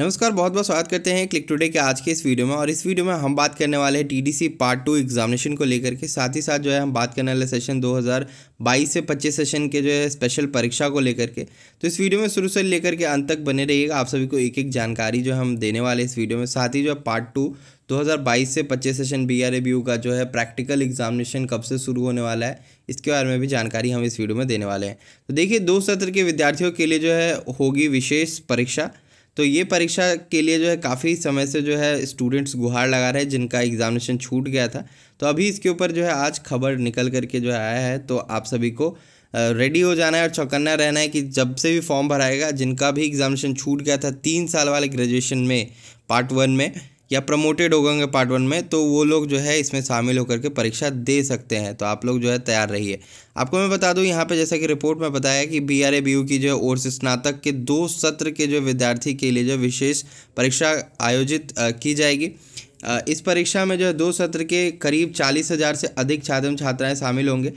नमस्कार बहुत बहुत स्वागत करते हैं क्लिक टुडे के आज के इस वीडियो में और इस वीडियो में हम बात करने वाले हैं टीडीसी पार्ट टू एग्जामिनेशन को लेकर के साथ ही साथ जो है हम बात करने वाले सेशन 2022 से 25 सेशन के जो है स्पेशल परीक्षा को लेकर के तो इस वीडियो में शुरू से लेकर के अंत तक बने रहिएगा आप सभी को एक एक जानकारी जो हम देने वाले इस वीडियो में साथ ही जो है पार्ट टू 2022 से 25 सेशन बी आर का जो है प्रैक्टिकल एग्जामिनेशन कब से शुरू होने वाला है इसके बारे में भी जानकारी हम इस वीडियो में देने वाले हैं तो देखिए दो सत्र के विद्यार्थियों के लिए जो है होगी विशेष परीक्षा तो ये परीक्षा के लिए जो है काफ़ी समय से जो है स्टूडेंट्स गुहार लगा रहे हैं जिनका एग्ज़ामिनेशन छूट गया था तो अभी इसके ऊपर जो है आज खबर निकल करके जो आया है तो आप सभी को रेडी हो जाना है और चौकन्ना रहना है कि जब से भी फॉर्म भराएगा जिनका भी एग्ज़ामिनेशन छूट गया था तीन साल वाले ग्रेजुएशन में पार्ट वन में या प्रमोटेड हो गएंगे पार्ट वन में तो वो लोग जो है इसमें शामिल होकर के परीक्षा दे सकते हैं तो आप लोग जो है तैयार रहिए आपको मैं बता दूं यहाँ पे जैसा कि रिपोर्ट में बताया कि बी आर की जो ओर से स्नातक के दो सत्र के जो विद्यार्थी के लिए जो विशेष परीक्षा आयोजित की जाएगी इस परीक्षा में जो है दो सत्र के करीब चालीस हज़ार से अधिक छात्र एवं छात्राएँ शामिल होंगे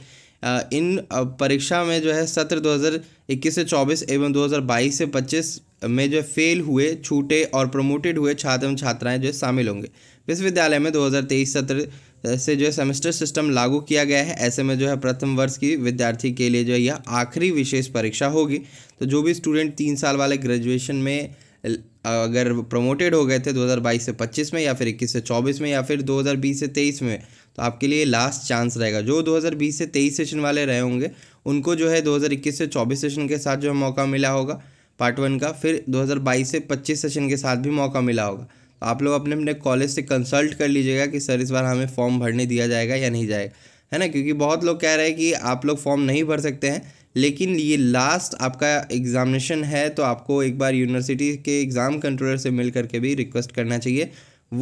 इन परीक्षा में जो है सत्र 2021 से 24 एवं 2022 से पच्चीस में जो फेल हुए छूटे और प्रमोटेड हुए छात्र एवं छात्राएं जो शामिल होंगे विश्वविद्यालय में 2023 सत्र से जो है सेमेस्टर सिस्टम लागू किया गया है ऐसे में जो है प्रथम वर्ष की विद्यार्थी के लिए जो है यह आखिरी विशेष परीक्षा होगी तो जो भी स्टूडेंट तीन साल वाले ग्रेजुएशन में अगर प्रमोटेड हो गए थे 2022 से 25 में या फिर 21 से 24 में या फिर 2020 से 23 में तो आपके लिए लास्ट चांस रहेगा जो 2020 से 23 सेशन वाले रहे होंगे उनको जो है 2021 से 24 सेशन के साथ जो है मौका मिला होगा पार्ट वन का फिर 2022 से 25 सेशन के साथ भी मौका मिला होगा तो आप लोग अपने अपने कॉलेज से कंसल्ट कर लीजिएगा कि सर इस बार हमें फॉर्म भरने दिया जाएगा या नहीं जाएगा है ना क्योंकि बहुत लोग कह रहे हैं कि आप लोग फॉर्म नहीं भर सकते हैं लेकिन ये लास्ट आपका एग्ज़ामिनेशन है तो आपको एक बार यूनिवर्सिटी के एग्ज़ाम कंट्रोलर से मिल करके भी रिक्वेस्ट करना चाहिए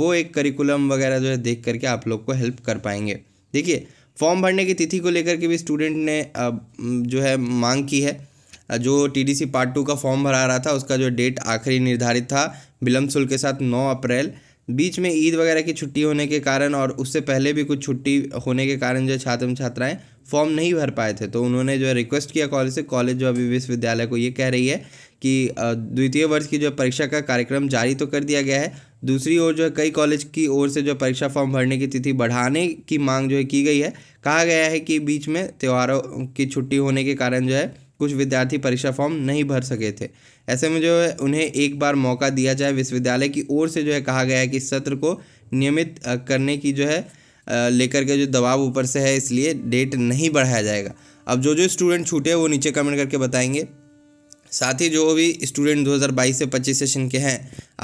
वो एक करिकुलम वगैरह जो है देख करके आप लोग को हेल्प कर पाएंगे देखिए फॉर्म भरने की तिथि को लेकर के भी स्टूडेंट ने जो है मांग की है जो टीडीसी पार्ट टू का फॉर्म भरा रहा था उसका जो डेट आखिरी निर्धारित था विलम्ब शुल्क के साथ नौ अप्रैल बीच में ईद वगैरह की छुट्टी होने के कारण और उससे पहले भी कुछ छुट्टी होने के कारण जो छात्र छात्राएं फॉर्म नहीं भर पाए थे तो उन्होंने जो है रिक्वेस्ट किया कॉलेज से कॉलेज जो अभी विश्वविद्यालय को ये कह रही है कि द्वितीय वर्ष की जो परीक्षा का कार्यक्रम जारी तो कर दिया गया है दूसरी ओर जो है कई कॉलेज की ओर से जो परीक्षा फॉर्म भरने की तिथि बढ़ाने की मांग जो है की गई है कहा गया है कि बीच में त्योहारों की छुट्टी होने के कारण जो है कुछ विद्यार्थी परीक्षा फॉर्म नहीं भर सके थे ऐसे में जो है उन्हें एक बार मौका दिया जाए विश्वविद्यालय की ओर से जो है कहा गया है कि सत्र को नियमित करने की जो है लेकर के जो दबाव ऊपर से है इसलिए डेट नहीं बढ़ाया जाएगा अब जो जो स्टूडेंट छूटे वो नीचे कमेंट करके बताएंगे साथ ही जो भी स्टूडेंट 2022 से 25 सेशन के हैं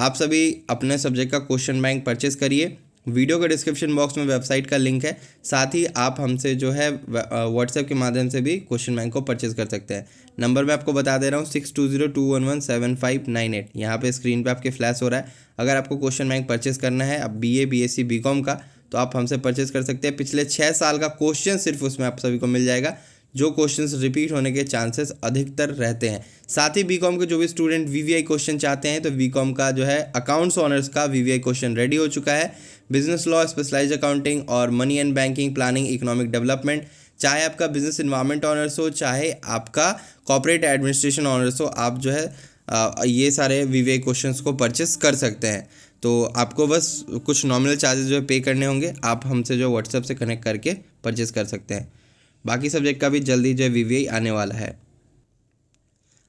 आप सभी अपने सब्जेक्ट का क्वेश्चन बैंक परचेस करिए वीडियो के डिस्क्रिप्शन बॉक्स में वेबसाइट का लिंक है साथ ही आप हमसे जो है व्हाट्सएप के माध्यम से भी क्वेश्चन बैंक को परचेज कर सकते हैं नंबर मैं आपको बता दे रहा हूँ six two zero two one one seven five nine eight यहाँ पर स्क्रीन पर आपके फ्लैश हो रहा है अगर आपको क्वेश्चन बैंक परचेज करना है B A B S C B com का तो आप हमसे परचेज कर सकते हैं पिछले छः साल का क्वेश्चन सिर्फ उसमें आप सभी को मिल जाएगा जो क्वेश्चंस रिपीट होने के चांसेस अधिकतर रहते हैं साथ ही बीकॉम के जो भी स्टूडेंट वीवीआई क्वेश्चन चाहते हैं तो बीकॉम का जो है अकाउंट्स ऑनर्स का वीवीआई क्वेश्चन रेडी हो चुका है बिजनेस लॉ स्पेशलाइज अकाउंटिंग और money and banking planning economic development चाहे आपका बिजनेस इन्वायरमेंट ऑनर्स हो चाहे आपका कॉपरेट एडमिनिस्ट्रेशन ऑनर्स हो आप जो है ये सारे वीवीआई क्वेश्चंस को परचेस कर सकते हैं तो आपको बस कुछ नॉमिनल चार्जेस जो है पे करने होंगे आप हमसे जो व्हाट्सएप से कनेक्ट करके परचेस कर सकते हैं बाकी सब्जेक्ट का भी जल्दी जो है वी आने वाला है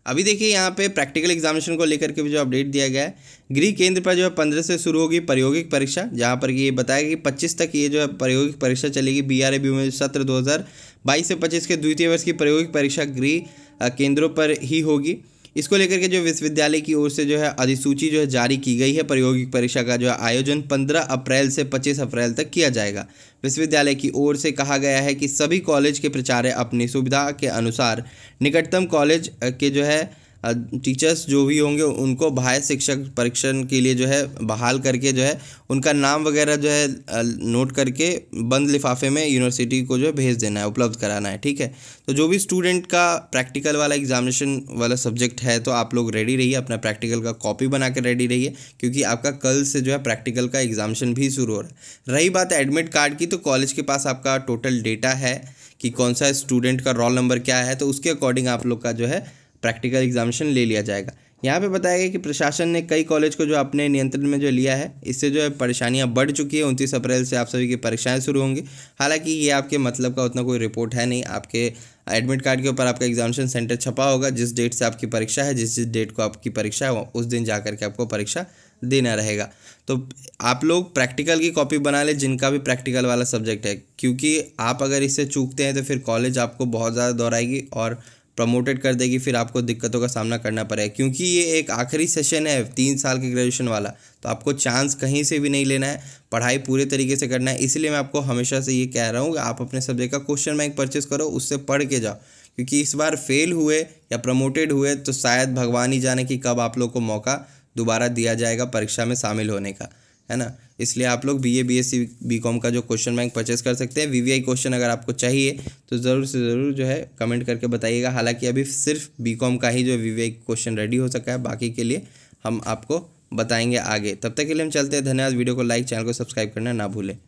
अभी देखिए यहाँ पे प्रैक्टिकल एग्जामिनेशन को लेकर के भी जो अपडेट दिया गया है गृह केंद्र पर जो है पंद्रह से शुरू होगी प्रायोगिक परीक्षा जहाँ पर ये बताया कि पच्चीस तक ये जो है प्रायोगिक परीक्षा चलेगी बी आर ए में सत्र दो हज़ार बाईस से पच्चीस के द्वितीय वर्ष की प्रायोगिक परीक्षा गृह केंद्रों पर ही होगी इसको लेकर के जो विश्वविद्यालय की ओर से जो है अधिसूची जो है जारी की गई है प्रायोगिक परीक्षा का जो है आयोजन 15 अप्रैल से 25 अप्रैल तक किया जाएगा विश्वविद्यालय की ओर से कहा गया है कि सभी कॉलेज के प्रचार्य अपनी सुविधा के अनुसार निकटतम कॉलेज के जो है टीचर्स जो भी होंगे उनको बाह्य शिक्षक परीक्षण के लिए जो है बहाल करके जो है उनका नाम वगैरह जो है नोट करके बंद लिफाफे में यूनिवर्सिटी को जो है भेज देना है उपलब्ध कराना है ठीक है तो जो भी स्टूडेंट का प्रैक्टिकल वाला एग्जामिनेशन वाला सब्जेक्ट है तो आप लोग रेडी रहिए अपना प्रैक्टिकल का कॉपी बना कर रेडी रहिए क्योंकि आपका कल से जो है प्रैक्टिकल का एग्जामिनेशन भी शुरू हो रहा है रही बात एडमिट कार्ड की तो कॉलेज के पास आपका टोटल डेटा है कि कौन सा स्टूडेंट का रोल नंबर क्या है तो उसके अकॉर्डिंग आप लोग का जो है प्रैक्टिकल एग्जामिशन ले लिया जाएगा यहाँ पे बताया गया कि प्रशासन ने कई कॉलेज को जो अपने नियंत्रण में जो लिया है इससे जो है परेशानियाँ बढ़ चुकी है उनतीस अप्रैल से आप सभी की परीक्षाएं शुरू होंगी हालांकि ये आपके मतलब का उतना कोई रिपोर्ट है नहीं आपके एडमिट कार्ड के ऊपर आपका एग्जामिशन सेंटर छपा होगा जिस डेट से आपकी परीक्षा है जिस जिस डेट को आपकी परीक्षा है उस दिन जा करके आपको परीक्षा देना रहेगा तो आप लोग प्रैक्टिकल की कॉपी बना लें जिनका भी प्रैक्टिकल वाला सब्जेक्ट है क्योंकि आप अगर इससे चूकते हैं तो फिर कॉलेज आपको बहुत ज़्यादा दोहराएगी और प्रमोटेड कर देगी फिर आपको दिक्कतों का सामना करना पड़ेगा क्योंकि ये एक आखिरी सेशन है तीन साल के ग्रेजुएशन वाला तो आपको चांस कहीं से भी नहीं लेना है पढ़ाई पूरे तरीके से करना है इसलिए मैं आपको हमेशा से ये कह रहा हूँ कि आप अपने सब्जेक्ट का क्वेश्चन बैंक परचेस करो उससे पढ़ के जाओ क्योंकि इस बार फेल हुए या प्रमोटेड हुए तो शायद भगवान ही जाने कि कब आप लोग को मौका दोबारा दिया जाएगा परीक्षा में शामिल होने का है ना इसलिए आप लोग B A B S C B com का जो क्वेश्चन बैंक परचेस कर सकते हैं वी वी आई क्वेश्चन अगर आपको चाहिए तो ज़रूर से ज़रूर जो है कमेंट करके बताइएगा हालांकि अभी सिर्फ बी कॉम का ही जो V V I question ready हो सका है बाकी के लिए हम आपको बताएंगे आगे तब तक के लिए हम चलते हैं धन्यवाद वीडियो को लाइक चैनल को सब्सक्राइब करना ना भूलें